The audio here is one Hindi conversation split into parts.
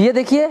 ये देखिए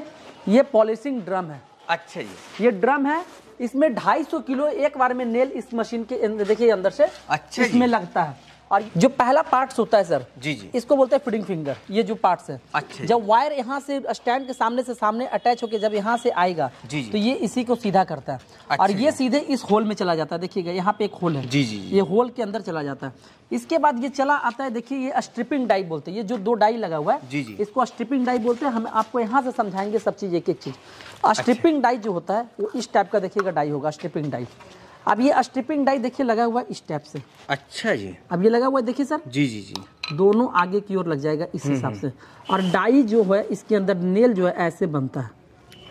ये पॉलिशिंग ड्रम है अच्छा ये ये ड्रम है इसमें 250 किलो एक बार में नेल इस मशीन के देखिए अंदर से अच्छा इसमें लगता है और जो पहला पार्ट होता है सर जी जी इसको बोलते हैं फिडिंग फिंगर ये जो पार्ट है अच्छा जब वायर यहाँ से स्टैंड के सामने से सामने अटैच होकर जब यहाँ से आएगा जी तो ये इसी को सीधा करता है अच्छा और ये सीधे इस होल में चला जाता है देखिएगा यहाँ पे एक होल है जी जी ये होल के अंदर चला जाता है इसके बाद ये चला आता है देखिए ये स्ट्रिपिंग डाई बोलते हैं ये जो दो डाई लगा हुआ है जी जी इसको स्ट्रिपिंग डाई बोलते हैं हम आपको यहाँ से समझाएंगे सब चीज़ एक एक चीज़ अच्छा। स्ट्रिपिंग डाई जो होता है वो इस टाइप का देखिएगा डाई होगा स्ट्रिपिंग डाई अब ये स्ट्रिपिंग डाई देखिए लगा हुआ स्टेप से अच्छा जी अब ये लगा हुआ देखिए सर जी जी जी दोनों आगे की ओर लग जाएगा इस हम्म, हिसाब हम्म। से और डाई जो है इसके अंदर नेल जो है ऐसे बनता है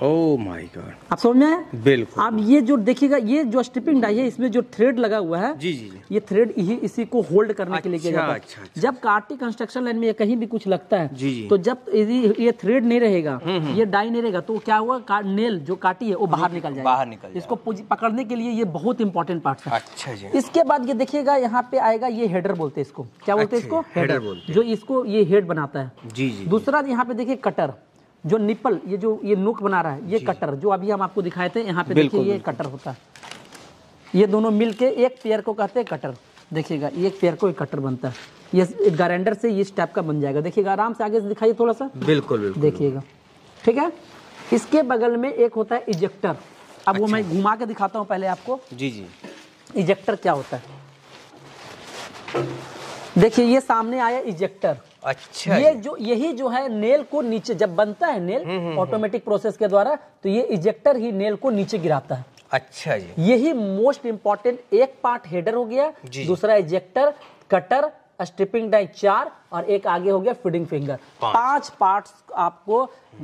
ओह माय गॉड आप समझ में बिल्कुल आप ये जो देखिएगा ये जो स्ट्रिपिंग डाई है इसमें जो थ्रेड लगा हुआ है जी जी, ये थ्रेड ही इसी को होल्ड करने अच्छा, के लिए किया अच्छा, जाता है अच्छा, अच्छा, जब काटी कंस्ट्रक्शन लाइन में कहीं भी कुछ लगता है जी, जी। तो जब ये थ्रेड नहीं रहेगा हम्म, हम्म। ये डाई नहीं रहेगा तो क्या हुआ नेल जो काटी है वो हम्म, बाहर निकल जाएगा बाहर निकल इसको पकड़ने के लिए ये बहुत इंपॉर्टेंट पार्ट है अच्छा जी इसके बाद ये देखिएगा यहाँ पे आएगा ये हेडर बोलते हैं इसको क्या बोलते हैं अच्छा, इसको हेडर जो इसको ये हेड बनाता है जी जी दूसरा यहाँ पे देखिए कटर जो निपल ये जो ये नुक बना रहा है ये कटर जो अभी हम आपको दिखाए थे यहाँ पे देखिए ये कटर होता है ये दोनों मिलके एक पेयर को कहते हैं कटर देखिएगा एक पेयर को एक कटर बनता है ये ग्राइंडर से इस टाइप का बन जाएगा देखिएगा आराम से आगे से दिखाइए थोड़ा सा बिल्कुल, बिल्कुल देखिएगा ठीक है इसके बगल में एक होता है इजेक्टर अब वो अच्छा। मैं घुमा के दिखाता हूँ पहले आपको जी जी इजेक्टर क्या होता है देखिए ये सामने आया इजेक्टर अच्छा ये जो यही जो है नेल को नीचे जब बनता है नेल ऑटोमेटिक प्रोसेस के द्वारा तो ये इजेक्टर ही नेल को नीचे गिराता है अच्छा जी यही मोस्ट इम्पोर्टेंट एक पार्ट हेडर हो गया दूसरा इजेक्टर कटर स्ट्रिपिंग डाई चार और एक आगे हो गया फीडिंग फिंगर पांच पार्ट्स आपको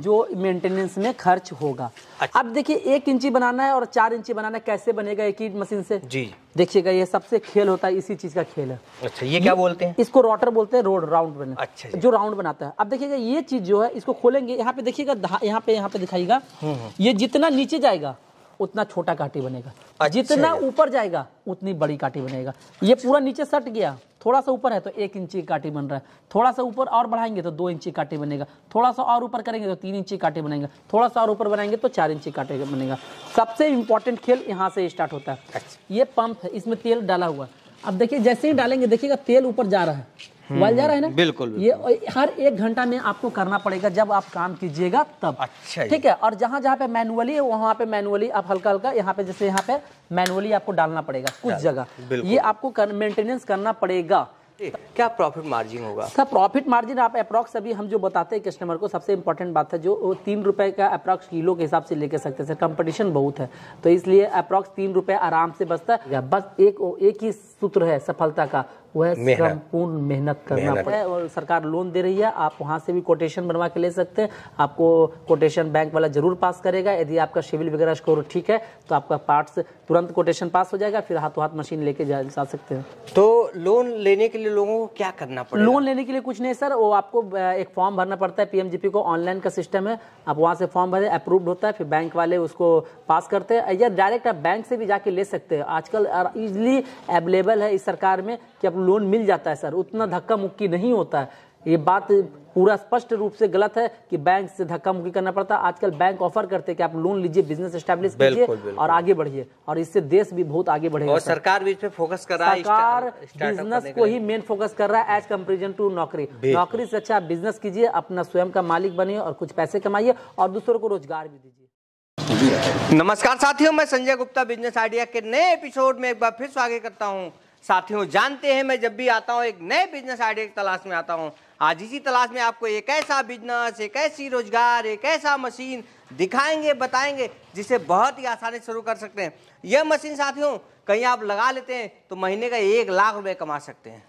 जो मेंटेनेंस में खर्च होगा अच्छा। अब देखिए एक इंची बनाना है और चार इंची बनाना है कैसे बनेगा एक ही मशीन से जी देखिएगा ये सबसे खेल होता है इसी चीज का खेल है अच्छा ये क्या बोलते हैं इसको रोटर बोलते हैं रोड राउंड बने अच्छा जो राउंड बनाता है अब देखिएगा ये चीज जो है इसको खोलेंगे यहाँ पे देखिएगा यहाँ पे यहाँ पे दिखाईगा हम्म, हम्म। ये जितना नीचे जाएगा उतना छोटा काटी बनेगा अच्छा, जितना ऊपर जाएगा उतनी बड़ी काटी बनेगा ये पूरा नीचे सट गया थोड़ा सा ऊपर है तो एक इंची काटी बन रहा है थोड़ा सा ऊपर और बढ़ाएंगे तो दो इंची काटी बनेगा थोड़ा सा और ऊपर करेंगे तो तीन इंची काटे बनेगा थोड़ा सा और ऊपर बनाएंगे तो चार इंची काटे बनेगा सबसे इंपॉर्टेंट खेल यहाँ से स्टार्ट होता है अच्छा। ये पंप है इसमें तेल डाला हुआ अब देखिए जैसे ही डालेंगे देखिएगा तेल ऊपर जा रहा है वाल जा रहा है ना बिल्कुल, बिल्कुल ये हर एक घंटा में आपको करना पड़ेगा जब आप काम कीजिएगा तब अच्छा ठीक है और जहाँ जहाँ पे मैनुअली है वहाँ पे मैनुअली आप हल्का हल्का यहाँ पे जैसे यहाँ पे मैनुअली आपको डालना पड़ेगा कुछ जगह ये आपको कर, मेंटेनेंस करना पड़ेगा क्या प्रॉफिट मार्जिन होगा सर प्रॉफिट मार्जिन आप अप्रोक्स अभी हम जो बताते हैं कस्टमर को सबसे इम्पोर्टेंट बात है जो तीन रुपए का अप्रोक्स किलो के हिसाब से लेके सकते हैं सर कंपटीशन बहुत है तो इसलिए अप्रोक्स तीन रुपए आराम से बचता है बस एक एक ही सूत्र है सफलता का वह संपूर्ण मेहनत करना पड़ता है और सरकार लोन दे रही है आप वहाँ से भी कोटेशन बनवा के ले सकते हैं आपको कोटेशन बैंक वाला जरूर पास करेगा यदि आपका सिविल वगैरह स्कोर ठीक है तो आपका पार्ट्स तुरंत कोटेशन पास हो जाएगा फिर हाथों हाथ मशीन लेके जा सकते हैं तो लोन लेने के लिए लोगों को क्या करना पड़ेगा लोन लेने के लिए कुछ नहीं सर वो आपको एक फॉर्म भरना पड़ता है पीएमजीपी को ऑनलाइन का सिस्टम है आप वहाँ से फॉर्म भरे अप्रूव्ड होता है फिर बैंक वाले उसको पास करते हैं या डायरेक्ट आप बैंक से भी जाके ले सकते हैं आजकल इजली अवेलेबल है इस सरकार में कि आप लोन मिल जाता है सर उतना धक्का मुक्की नहीं होता है ये बात पूरा स्पष्ट रूप से गलत है कि बैंक से धक्का मुक्की करना पड़ता है आजकल बैंक ऑफर करते हैं कि आप लोन लीजिए बिजनेस स्टैब्लिश कीजिए और आगे बढ़िए और इससे देश भी बहुत आगे बढ़ेगा और सरकार भी पे फोकस कर रहा है सरकार बिजनेस को ही मेन फोकस कर रहा है एज कम्पेरिजन टू नौकरी नौकरी से अच्छा बिजनेस कीजिए अपना स्वयं का मालिक बनिए और कुछ पैसे कमाइए और दूसरों को रोजगार भी दीजिए नमस्कार साथियों मैं संजय गुप्ता बिजनेस आइडिया के नए एपिसोड में एक बार फिर स्वागत करता हूँ साथियों जानते हैं मैं जब भी आता हूँ एक नए बिजनेस आइडिया की तलाश में आता हूँ आज इसी तलाश में आपको एक ऐसा बिजनेस एक ऐसी रोजगार एक ऐसा मशीन दिखाएंगे बताएंगे जिसे बहुत ही आसानी से शुरू कर सकते हैं यह मशीन साथियों कहीं आप लगा लेते हैं तो महीने का एक लाख रुपए कमा सकते हैं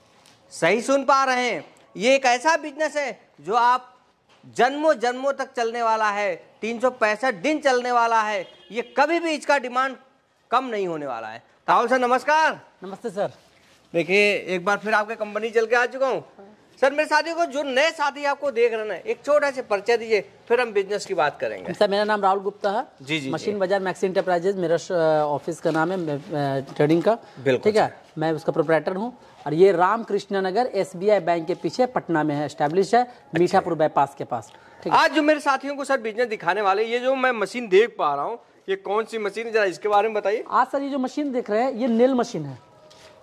सही सुन पा रहे हैं ये एक ऐसा बिजनेस है जो आप जन्मों जन्मों तक चलने वाला है तीन दिन चलने वाला है ये कभी भी इसका डिमांड कम नहीं होने वाला है राहुल सर नमस्कार नमस्ते सर देखिए एक बार फिर आपके कंपनी चल के आ चुका हूँ सर मेरे साथी को जो नए साथी आपको देख रहे हैं एक छोटा सा परिचय दीजिए फिर हम बिजनेस की बात करेंगे सर मेरा नाम राहुल गुप्ता है जी जी मशीन बाजार मैक्सी इंटरप्राइजेज मेरा ऑफिस का नाम है ट्रेडिंग का ठीक है मैं उसका प्रोपराइटर हूँ और ये रामकृष्ण नगर एस बैंक के पीछे पटना में है स्टेब्लिश है अच्छा। मीठापुर बाईपास के पास आज जो मेरे साथियों को सर बिजनेस दिखाने वाले ये जो मैं मशीन देख पा रहा हूँ ये कौन सी मशीन है जरा इसके बारे में बताइए आज सर ये जो मशीन देख रहे हैं ये नील मशीन है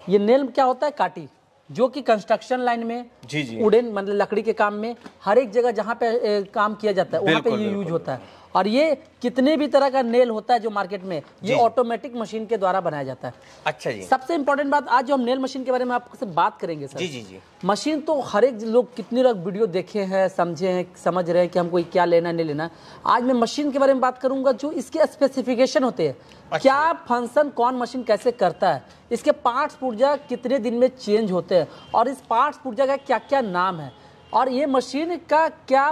ये नेल क्या होता है काटी जो कि कंस्ट्रक्शन लाइन में जी जी उडेन मतलब लकड़ी के काम में हर एक जगह जहाँ पे ए, काम किया जाता है वहाँ पे ये यूज होता है और ये कितने भी तरह का नेल होता है जो मार्केट में ये ऑटोमेटिक मशीन के द्वारा बनाया जाता है अच्छा जी सबसे इम्पोर्टेंट बात आज जो हम नेल मशीन के बारे में आपसे बात करेंगे सर जी जी जी मशीन तो हर एक लोग कितने लोग वीडियो देखे हैं समझे हैं समझ रहे हैं कि हमको क्या लेना नहीं लेना आज मैं मशीन के बारे में बात करूंगा जो इसके स्पेसिफिकेशन होते हैं अच्छा। क्या फंक्शन कौन मशीन कैसे करता है इसके पार्ट्स पुर्जा कितने दिन में चेंज होते हैं और इस पार्ट्स पुर्जा का क्या क्या नाम है और ये मशीन का क्या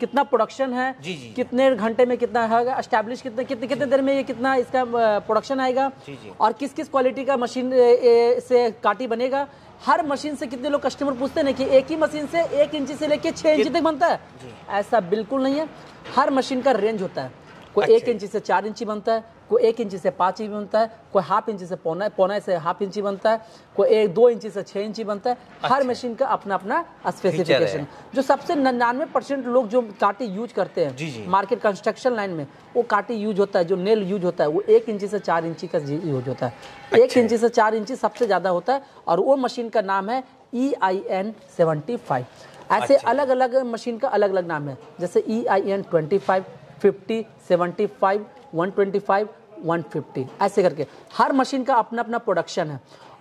कितना प्रोडक्शन है जी जी कितने घंटे में कितना है स्टैब्लिश कितने कितने कितने देर में ये कितना इसका प्रोडक्शन आएगा जी जी और किस किस क्वालिटी का मशीन से काटी बनेगा हर मशीन से कितने लोग कस्टमर पूछते हैं कि एक ही मशीन से एक इंची से लेके छः इंची तक बनता है ऐसा बिल्कुल नहीं है हर मशीन का रेंज होता है कोई अच्छा। एक इंची से चार इंची बनता है कोई एक इंची से पाँच इंच बनता है कोई हाफ इंची से पौना पौना से हाफ इंची बनता है कोई एक दो इंची से छः इंची बनता है अच्छा। हर मशीन का अपना अपना स्पेसिफिकेशन जो सबसे निन्यानवे परसेंट लोग जो काटी यूज करते हैं मार्केट कंस्ट्रक्शन लाइन में वो काटी यूज होता है जो नेल यूज होता है वो एक इंची से चार इंची का यूज होता है एक अच्छा। इंची से चार इंची सबसे ज़्यादा होता है और वो मशीन का नाम है E I N seventy five ऐसे अलग अलग मशीन का अलग अलग नाम है जैसे E I N twenty five fifty seventy five 125, 150 ऐसे करके हर मशीन का अपना अपना प्रोडक्शन है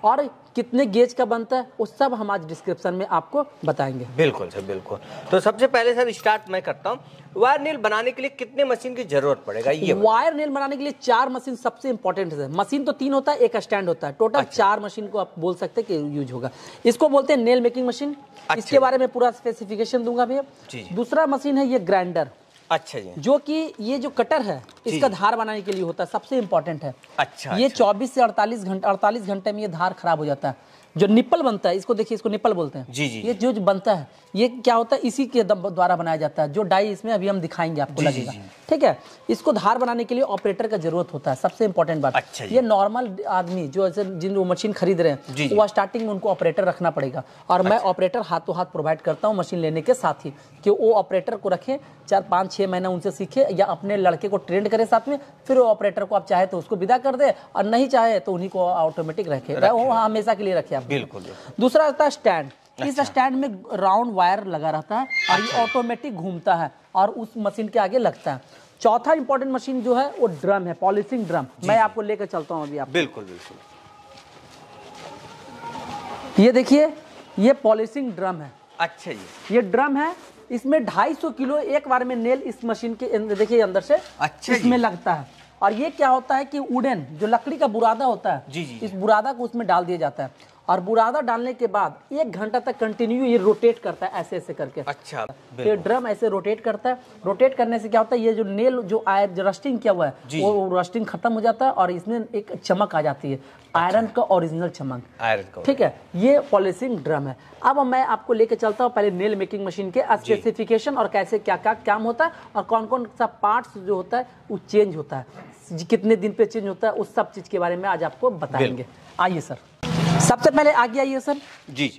और कितने गेज का बनता है वो सब हम आज डिस्क्रिप्शन में आपको बताएंगे बिल्कुल सर बिल्कुल तो सबसे पहले सर स्टार्ट मैं करता हूँ वायर नील बनाने के लिए कितने मशीन की जरूरत पड़ेगा ये वायर नील बनाने के लिए चार मशीन सबसे इंपॉर्टेंट है मशीन तो तीन होता है एक स्टैंड होता है टोटल अच्छा। चार मशीन को आप बोल सकते हैं कि यूज होगा इसको बोलते हैं नेल मेकिंग मशीन अच्छा। इसके बारे में पूरा स्पेसिफिकेशन दूंगा भैया दूसरा मशीन है ये ग्राइंडर अच्छा जी जो कि ये जो कटर है इसका धार बनाने के लिए होता है सबसे इम्पोर्टेंट है अच्छा ये अच्छा। चौबीस से अड़तालीस घंटे अड़तालीस घंटे में ये धार खराब हो जाता है जो निप्पल बनता है इसको देखिए इसको निप्पल बोलते हैं जी जी ये जो, जो बनता है ये क्या होता है इसी के द्वारा बनाया जाता है जो डाई इसमें अभी हम दिखाएंगे आपको जी, लगेगा ठीक है इसको धार बनाने के लिए ऑपरेटर का जरूरत होता है सबसे इंपॉर्टेंट बात अच्छा ये नॉर्मल आदमी जो जिन वो मशीन खरीद रहे हैं वो स्टार्टिंग में उनको ऑपरेटर रखना पड़ेगा और मैं ऑपरेटर हाथों हाथ प्रोवाइड करता हूँ मशीन लेने के साथ ही कि वो ऑपरेटर को रखें चार पाँच छः महीना उनसे सीखे या अपने लड़के को ट्रेंड करें साथ में फिर वो ऑपरेटर को आप चाहे तो उसको विदा कर दे और नहीं चाहे तो उन्हीं को ऑटोमेटिक रखे वो हमेशा के लिए रखे है बिल्कुल दूसरा होता है स्टैंड इस अच्छा। स्टैंड में राउंड वायर लगा रहता है और ये ऑटोमेटिक अच्छा। घूमता है और उस मशीन के आगे लगता है चौथा इंपॉर्टेंट मशीन जो है वो ड्रम है पॉलिशिंग ड्रम मैं आपको लेकर चलता हूँ अभी आप बिल्कुल बिल्कुल ये देखिए ये पॉलिशिंग ड्रम है अच्छा जी ये ड्रम है इसमें 250 किलो एक बार में नेल इस मशीन के देखिए अंदर से अच्छा इसमें लगता है और ये क्या होता है कि उडन जो लकड़ी का बुरादा होता है जी जी इस बुरादा को उसमें डाल दिया जाता है और बुरादा डालने के बाद एक घंटा तक कंटिन्यू ये रोटेट करता है ऐसे ऐसे करके अच्छा फिर ड्रम ऐसे रोटेट करता है रोटेट करने से क्या होता है ये जो नेल जो आयर रस्टिंग किया हुआ है वो रस्टिंग खत्म हो जाता है और इसमें एक चमक आ जाती है आयरन अच्छा। का ओरिजिनल चमक आयरन का ठीक है ये पॉलिशिंग ड्रम है अब मैं आपको लेके चलता हूँ पहले नेल मेकिंग मशीन के स्पेसिफिकेशन और कैसे क्या क्या काम होता है और कौन कौन सा पार्ट जो होता है वो चेंज होता है कितने दिन पे चेंज होता है उस सब चीज के बारे में आज आपको बताएंगे आइए सर सबसे पहले आगे आइए सर जी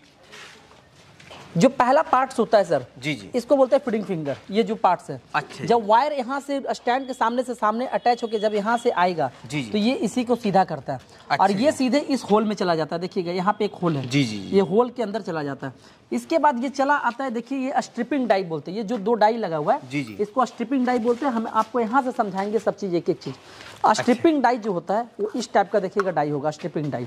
जो पहला पार्ट्स होता है सर जी जी इसको बोलते हैं फिडिंग फिंगर ये जो पार्ट्स है अच्छा जब वायर यहाँ से स्टैंड के सामने से सामने अटैच होकर जब यहाँ से आएगा जी जी तो ये इसी को सीधा करता है अच्छा और ये सीधे इस होल में चला जाता है देखिएगा यहाँ पे एक होल है जी जी ये होल के अंदर चला जाता है इसके बाद ये चला आता है देखिए ये स्ट्रिपिंग डाई बोलते हैं ये जो दो डाई लगा हुआ है जी जी इसको स्ट्रिपिंग डाई बोलते हैं हम आपको यहाँ से समझाएंगे सब चीज़ एक एक चीज़ अच्छा। स्ट्रिपिंग डाई जो होता है वो इस टाइप का देखिएगा डाई होगा स्ट्रिपिंग डाई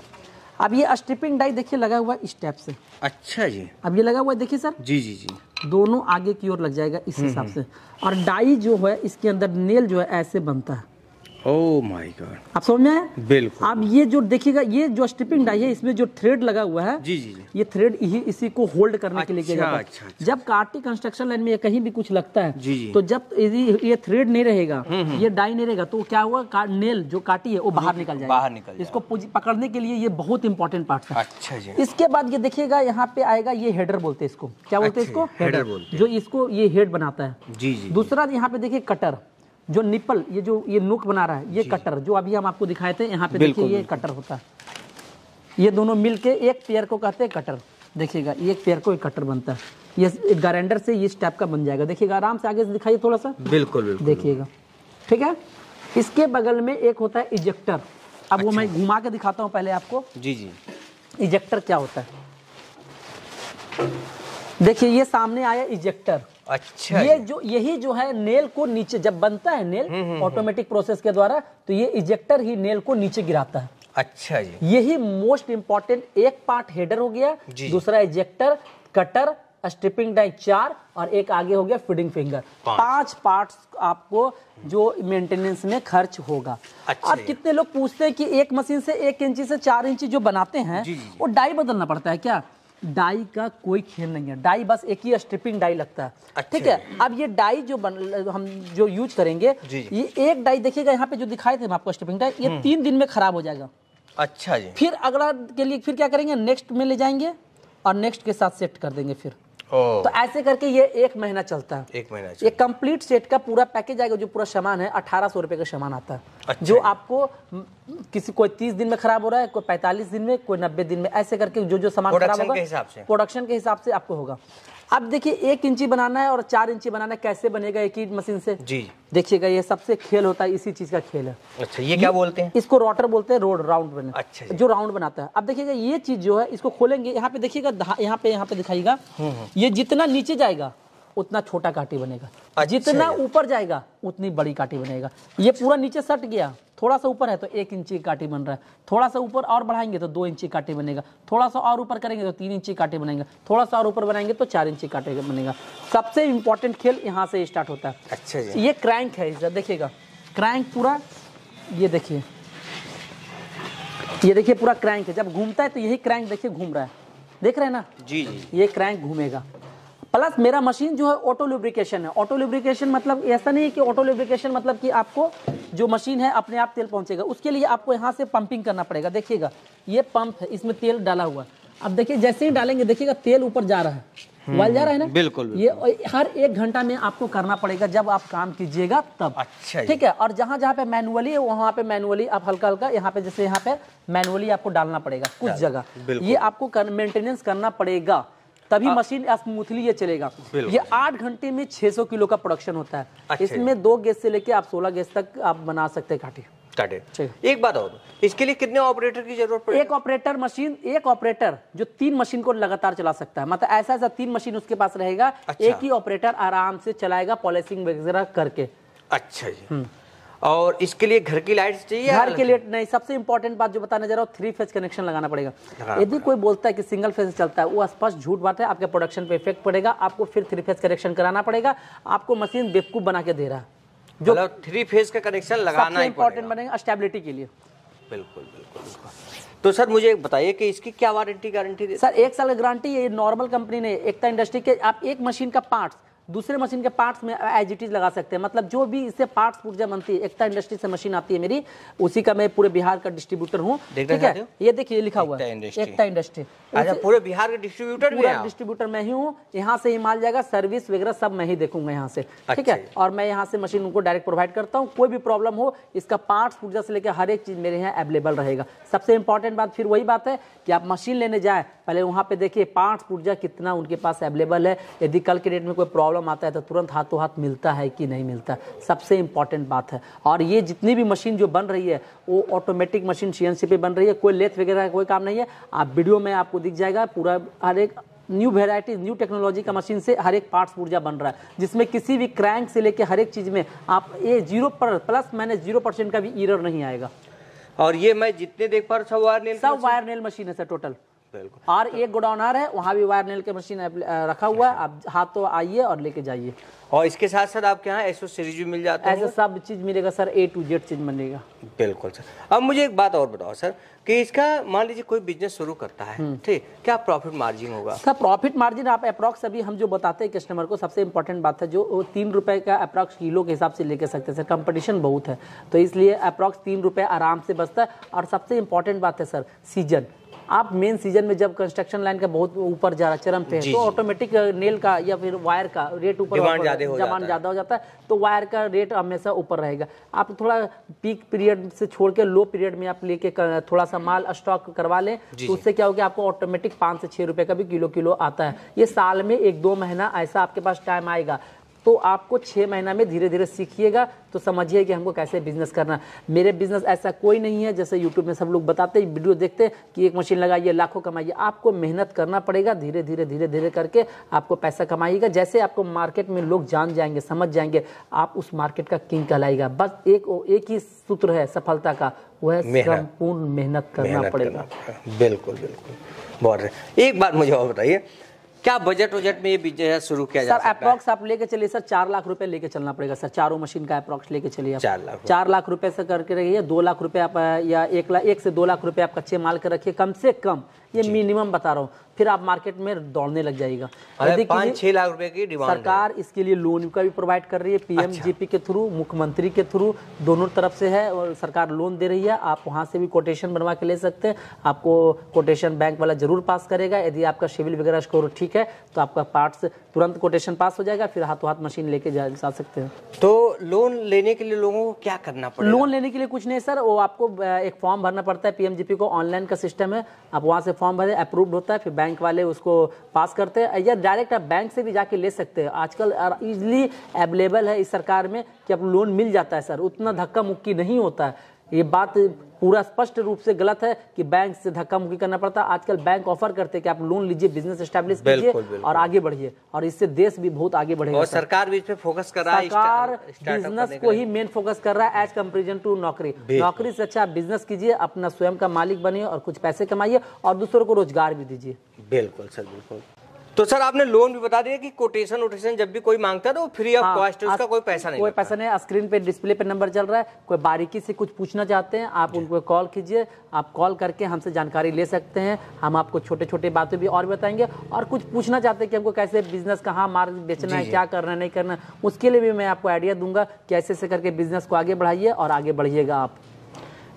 अब ये स्ट्रिपिंग डाई देखिए लगा हुआ इस टाइप से अच्छा जी अब ये लगा हुआ देखिए सर जी जी जी दोनों आगे की ओर लग जाएगा इस हम्म, हिसाब हम्म। से और डाई जो है इसके अंदर नेल जो है ऐसे बनता है Oh आप समझ में बिल्कुल आप ये जो देखिएगा ये जो स्ट्रिपिंग डाई है इसमें जो थ्रेड लगा हुआ है जी जी, ये थ्रेड इसी को होल्ड करने अच्छा, के लिए अच्छा, किया जाता है अच्छा, अच्छा, जब काटी कंस्ट्रक्शन लाइन में कहीं भी कुछ लगता है जी, जी। तो जब ये थ्रेड नहीं रहेगा हम्म, हम्म। ये डाई नहीं रहेगा तो क्या हुआ नेल जो काटी है वो बाहर निकल जाएगा बाहर निकल इसको पकड़ने के लिए ये बहुत इंपॉर्टेंट पार्ट है अच्छा जी इसके बाद ये देखिएगा यहाँ पे आएगा ये हेडर बोलते हैं इसको क्या बोलते हैं अच्छा इसको हेडर बोलते जो इसको ये हेड बनाता है जी जी दूसरा यहाँ पे देखिए कटर जो निपल ये जो ये नुक बना रहा है ये कटर जो अभी हम आपको दिखाए थे यहाँ पे देखिए ये कटर होता है ये दोनों मिल के एक पेयर को कहते हैं कटर देखिएगा एक पेयर को एक कटर बनता है ये ग्राइंडर से इस टाइप का बन जाएगा देखिएगा आराम से आगे से दिखाइए थोड़ा सा बिल्कुल, बिल्कुल देखिएगा ठीक है इसके बगल में एक होता है इजेक्टर अब वो अच्छा। मैं घुमा के दिखाता हूँ पहले आपको जी जी इजेक्टर क्या होता है देखिए ये सामने आया इजेक्टर अच्छा ये जो यही जो है नेल को नीचे जब बनता है nail automatic hmm, process hmm, hmm. के द्वारा तो ये इजेक्टर ही नेल को नीचे गिराता है अच्छा जी यही मोस्ट इम्पोर्टेंट एक पार्ट हेडर हो गया दूसरा इजेक्टर कटर स्ट्रिपिंग डाई चार और एक आगे हो गया फीडिंग फिंगर पांच पार्ट्स आपको जो मेंटेनेंस में खर्च होगा अच्छा अब कितने लोग पूछते हैं कि एक मशीन से एक इंची से चार इंची जो बनाते हैं वो डाई बदलना पड़ता है क्या डाई का कोई खेल नहीं है डाई बस एक ही स्ट्रिपिंग डाई लगता है अच्छा। ठीक है अब ये डाई जो बन, हम जो यूज करेंगे ये एक डाई देखिएगा यहाँ पे जो दिखाए थे आपको स्ट्रिपिंग डाई ये हम्म। तीन दिन में खराब हो जाएगा अच्छा जी फिर अगला के लिए फिर क्या करेंगे नेक्स्ट में ले जाएंगे और नेक्स्ट के साथ सेट कर देंगे फिर तो ऐसे करके ये एक महीना चलता है एक महीना ये कंप्लीट सेट का पूरा पैकेज आएगा जो पूरा सामान है अठारह सौ रुपए का सामान आता है अच्छा जो आपको किसी कोई तीस दिन में खराब हो रहा है कोई पैंतालीस दिन में कोई नब्बे दिन में ऐसे करके जो जो सामान खराब होगा प्रोडक्शन के हिसाब से आपको होगा अब देखिए एक इंची बनाना है और चार इंची बनाना है कैसे बनेगा एक ही मशीन से जी देखिएगा ये सबसे खेल होता है इसी चीज का खेल है अच्छा ये क्या बोलते हैं इसको रोटर बोलते हैं रोड राउंड बने अच्छा जो राउंड बनाता है अब देखिएगा ये चीज जो है इसको खोलेंगे यहाँ पे देखिएगा यहाँ पे यहाँ पे दिखाईगा हम्म, हम्म। ये जितना नीचे जाएगा उतना छोटा काटी बनेगा अच्छा जितना ऊपर जाएगा उतनी बड़ी काटी बनेगा ये पूरा नीचे सट गया थोड़ा सा ऊपर है तो एक इंची काटी बन रहा है थोड़ा सा ऊपर और बढ़ाएंगे तो दो इंची काटी बनेगा थोड़ा सा और ऊपर करेंगे तो तीन इंची काटे बनेंगे थोड़ा सा और ऊपर बनाएंगे तो चार इंची काटे बनेगा सबसे इंपॉर्टेंट खेल यहाँ से स्टार्ट होता है अच्छा जी ये क्रैंक है देखिएगा क्रैंक पूरा ये देखिए ये देखिए पूरा क्रैंक है जब घूमता है तो यही क्रैंक देखिए घूम रहा है देख रहे हैं ना जी जी ये क्रैंक घूमेगा प्लस मेरा मशीन जो है ऑटो लुब्रिकेशन है ऑटो लुब्रिकेशन मतलब ऐसा नहीं है कि ऑटो लुब्रिकेशन मतलब कि आपको जो मशीन है अपने आप तेल पहुंचेगा उसके लिए आपको यहाँ से पंपिंग करना पड़ेगा देखिएगा ये पंप है इसमें तेल डाला हुआ अब देखिए जैसे ही डालेंगे देखिएगा तेल ऊपर जा रहा है हम्म, वाल जा रहा है ना बिल्कुल, बिल्कुल ये हर एक घंटा में आपको करना पड़ेगा जब आप काम कीजिएगा तब अच्छा ठीक है और जहां जहाँ पे मैनुअली है वहां पे मैनुअली आप हल्का हल्का यहाँ पे जैसे यहाँ पे मैनुअली आपको डालना पड़ेगा कुछ जगह ये आपको मेंटेनेंस करना पड़ेगा तभी मशीन स्मूथली ये चलेगा ये आठ घंटे में 600 किलो का प्रोडक्शन होता है अच्छा इसमें दो गैस से लेके आप 16 गैस तक आप बना सकते हैं काटे काटे एक बात और इसके लिए कितने ऑपरेटर की जरूरत पड़ेगी एक ऑपरेटर मशीन एक ऑपरेटर जो तीन मशीन को लगातार चला सकता है मतलब ऐसा ऐसा तीन मशीन उसके पास रहेगा अच्छा। एक ही ऑपरेटर आराम से चलाएगा पॉलिसिंग वगैरह करके अच्छा जी हम्म। और इसके लिए घर की लाइट चाहिए घर के लिए नहीं सबसे इंपॉर्टेंट बात जो बताने जा रहा हूँ थ्री फेज कनेक्शन लगाना पड़ेगा यदि कोई बोलता है कि सिंगल फेज चलता है वो स्पष्ट झूठ बात है आपके प्रोडक्शन पे इफेक्ट पड़ेगा आपको फिर थ्री फेज कनेक्शन कराना पड़ेगा आपको मशीन बेवकूफ बना के दे रहा है जो थ्री मतलब फेज का कनेक्शन लगाना इंपॉर्टेंट बनेगा स्टेबिलिटी के लिए बिल्कुल बिल्कुल तो सर मुझे बताइए कि इसकी क्या वारंटी गारंटी सर एक साल की गारंटी ये नॉर्मल कंपनी ने एकता इंडस्ट्री के आप एक मशीन का पार्ट्स दूसरे मशीन के पार्ट्स में एज इट इज लगा सकते हैं मतलब जो भी इससे पार्ट्स पूर्जा बनती है एकता इंडस्ट्री से मशीन आती है मेरी उसी का मैं पूरे बिहार का डिस्ट्रीब्यूटर हूँ ठीक है ये देखिए लिखा हुआ है एकता इंडस्ट्री अच्छा, पूरे बिहार का डिस्ट्रीब्यूटर डिस्ट्रीब्यूटर मैं ही हूँ यहाँ से ही माल जाएगा सर्विस वगैरह सब मैं ही देखूंगा यहाँ से ठीक है अच्छा। और मैं यहाँ से मशीन उनको डायरेक्ट प्रोवाइड करता हूँ कोई भी प्रॉब्लम हो इसका पार्ट्स पूर्जा से लेकर हर एक चीज मेरे यहाँ अवेलेबल रहेगा सबसे इंपॉर्टेंट बात फिर वही बात है कि आप मशीन लेने जाए पहले वहाँ पे देखिए पार्ट्स पुर्जा कितना उनके पास अवेलेबल है यदि कल के डेट में कोई प्रॉब्लम आता है तो तुरंत हाथों हाथ मिलता है कि नहीं मिलता सबसे इंपॉर्टेंट बात है और ये जितनी भी मशीन जो बन रही है वो ऑटोमेटिक मशीन सी पे बन रही है कोई लेथ वगैरह का कोई काम नहीं है आप वीडियो में आपको दिख जाएगा पूरा हर एक न्यू वेराइटी न्यू टेक्नोलॉजी का मशीन से हर एक पार्ट्स ऊर्जा बन रहा है जिसमें किसी भी क्रैंक से लेकर हर एक चीज़ में आप ये जीरो पर प्लस मैंने जीरो परसेंट का भी ईरर नहीं आएगा और ये मैं जितने देख पा रहा सब वायर नेल सब वायर नेल मशीन है सर टोटल और एक गोडाउन और है वहाँ भी वायर नेल के मशीन रखा हुआ है अच्छा। आप हाथ तो आइए और लेके जाइए और इसके साथ साथ आपके यहाँ एसओ सीरीज भी मिल जाता है ऐसा सब चीज मिलेगा सर ए टू जेड चीज मिलेगा बिल्कुल सर अब मुझे एक बात और बताओ सर कि इसका मान लीजिए कोई बिजनेस शुरू करता है हम्म। ठीक क्या प्रॉफिट मार्जिन होगा सर प्रॉफिट मार्जिन आप अप्रोक्स अभी हम जो बताते हैं कस्टमर को सबसे इम्पोर्टेंट बात है जो तीन रुपए का अप्रोक्स किलो के हिसाब से लेके सकते हैं सर कंपटीशन बहुत है तो इसलिए अप्रोक्स तीन रुपए आराम से बचता है और सबसे इम्पोर्टेंट बात है सर सीजन आप मेन सीजन में जब कंस्ट्रक्शन लाइन का बहुत ऊपर जा रहा चरम पे है तो ऑटोमेटिक नेल का या फिर वायर का रेट ऊपर जमान ज्यादा हो जाता है तो वायर का रेट हमेशा ऊपर रहेगा आप थोड़ा पीक पीरियड से छोड़ के लो पीरियड में आप लेके थोड़ा सा माल स्टॉक करवा लें तो उससे क्या होगा आपको ऑटोमेटिक पांच से छह रुपए का भी किलो किलो आता है ये साल में एक दो महीना ऐसा आपके पास टाइम आएगा तो आपको छः महीना में धीरे धीरे सीखिएगा तो समझिए कि हमको कैसे बिजनेस करना मेरे बिजनेस ऐसा कोई नहीं है जैसे यूट्यूब में सब लोग बताते हैं वीडियो देखते हैं कि एक मशीन लगाइए लाखों कमाइए आपको मेहनत करना पड़ेगा धीरे धीरे धीरे धीरे करके आपको पैसा कमाइएगा जैसे आपको मार्केट में लोग जान जाएंगे समझ जाएंगे आप उस मार्केट का किंग कहलाएगा बस एक एक ही सूत्र है सफलता का वह संपूर्ण मेहनत करना पड़ेगा बिल्कुल बिल्कुल बहुत एक बात मुझे और बताइए क्या बजट वजट में ये बिजनेस शुरू किया सर अप्रोक्स आप लेके चलिए सर चार लाख रुपए लेके चलना पड़ेगा सर चारों मशीन का अप्रोक्स लेके चलिए चार लाख चार लाख रुपए से करके रखिए दो लाख रुपए आप या एक लाख एक से दो लाख रुपए आप कच्चे माल के रखिए कम से कम ये मिनिमम बता रहा हूँ फिर आप मार्केट में दौड़ने लग जाएगा छह लाख रुपए की डिमांड सरकार इसके लिए लोन का भी प्रोवाइड कर रही है पीएम अच्छा। के थ्रू मुख्यमंत्री के थ्रू दोनों तरफ से है और सरकार लोन दे रही है आप वहाँ से भी कोटेशन बनवा के ले सकते हैं आपको कोटेशन बैंक वाला जरूर पास करेगा यदि आपका सिविल वगैरह स्कोर ठीक ठीक है तो आपका पार्ट्स तुरंत कोटेशन पास हो जाएगा फिर हाथों हाथ मशीन लेके जा, जा सकते हैं तो लोन लेने के लिए लोगों को क्या करना पड़ेगा लोन लेने के लिए कुछ नहीं सर वो आपको एक फॉर्म भरना पड़ता है पीएमजीपी को ऑनलाइन का सिस्टम है आप वहाँ से फॉर्म भरे अप्रूव्ड होता है फिर बैंक वाले उसको पास करते हैं या डायरेक्ट आप बैंक से भी जाके ले सकते हैं आजकल इजिली अवेलेबल है इस सरकार में कि आप लोन मिल जाता है सर उतना धक्का मुक्की नहीं होता है ये बात पूरा स्पष्ट रूप से गलत है कि बैंक से धक्का मुक्की करना पड़ता है आजकल बैंक ऑफर करते कि आप लोन लीजिए बिजनेस एस्टेब्लिश कीजिए और आगे बढ़िए और इससे देश भी बहुत आगे बढ़ेगा और सरकार भी इस पे फोकस कर रहा है सरकार बिजनेस को ही मेन फोकस कर रहा है एज कम्पेरिजन टू नौकरी नौकरी से अच्छा बिजनेस कीजिए अपना स्वयं का मालिक बनिए और कुछ पैसे कमाइए और दूसरों को रोजगार भी दीजिए बिल्कुल सर बिल्कुल तो सर आपने लोन भी बता दिया कि कोटेशन वोटेशन जब भी कोई मांगता है तो फ्री ऑफ कॉस्ट उसका कोई पैसा नहीं कोई पैसा नहीं स्क्रीन पे डिस्प्ले पे नंबर चल रहा है कोई बारीकी से कुछ पूछना चाहते हैं आप उनको कॉल कीजिए आप कॉल करके हमसे जानकारी ले सकते हैं हम आपको छोटे छोटे बातें भी और बताएंगे और कुछ पूछना चाहते हैं कि हमको कैसे बिजनेस कहाँ मार्ग बेचना है क्या करना है नहीं करना उसके लिए भी मैं आपको आइडिया दूंगा कि ऐसे ऐसे करके बिजनेस को आगे बढ़ाइए और आगे बढ़िएगा आप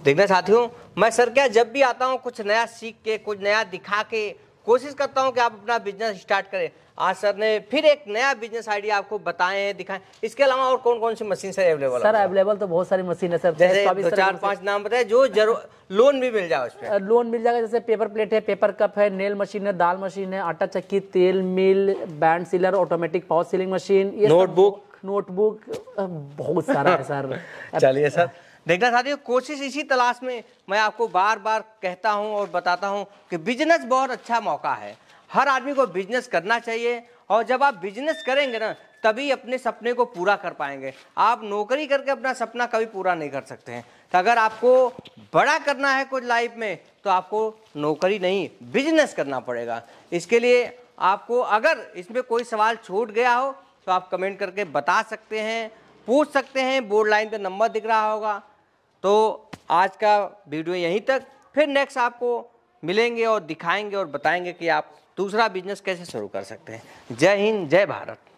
देखना साथियों मैं सर क्या जब भी आता हूँ कुछ नया सीख के कुछ नया दिखा के कोशिश करता हूँ कि आप अपना बिजनेस स्टार्ट करें आज सर ने फिर एक नया बिजनेस आइडिया आपको बताए हैं दिखाएं इसके अलावा और कौन कौन सी machine sir available sir available तो बहुत सारी मशीन है सर जैसे दो चार पांच नाम बताए जो जरूर लोन भी मिल जाए उसमें लोन मिल जाएगा जैसे पेपर प्लेट है पेपर कप है नेल मशीन है दाल मशीन है आटा चक्की तेल mill band sealer automatic power sealing machine notebook notebook बहुत सारा है सर चलिए सर देखना साथियों कोशिश इसी तलाश में मैं आपको बार बार कहता हूं और बताता हूं कि बिजनेस बहुत अच्छा मौका है हर आदमी को बिजनेस करना चाहिए और जब आप बिजनेस करेंगे ना तभी अपने सपने को पूरा कर पाएंगे आप नौकरी करके अपना सपना कभी पूरा नहीं कर सकते हैं तो अगर आपको बड़ा करना है कुछ लाइफ में तो आपको नौकरी नहीं बिजनेस करना पड़ेगा इसके लिए आपको अगर इसमें कोई सवाल छूट गया हो तो आप कमेंट करके बता सकते हैं पूछ सकते हैं बोर्ड लाइन पर नंबर दिख रहा होगा तो आज का वीडियो यहीं तक फिर नेक्स्ट आपको मिलेंगे और दिखाएंगे और बताएंगे कि आप दूसरा बिजनेस कैसे शुरू कर सकते हैं जय हिंद जय भारत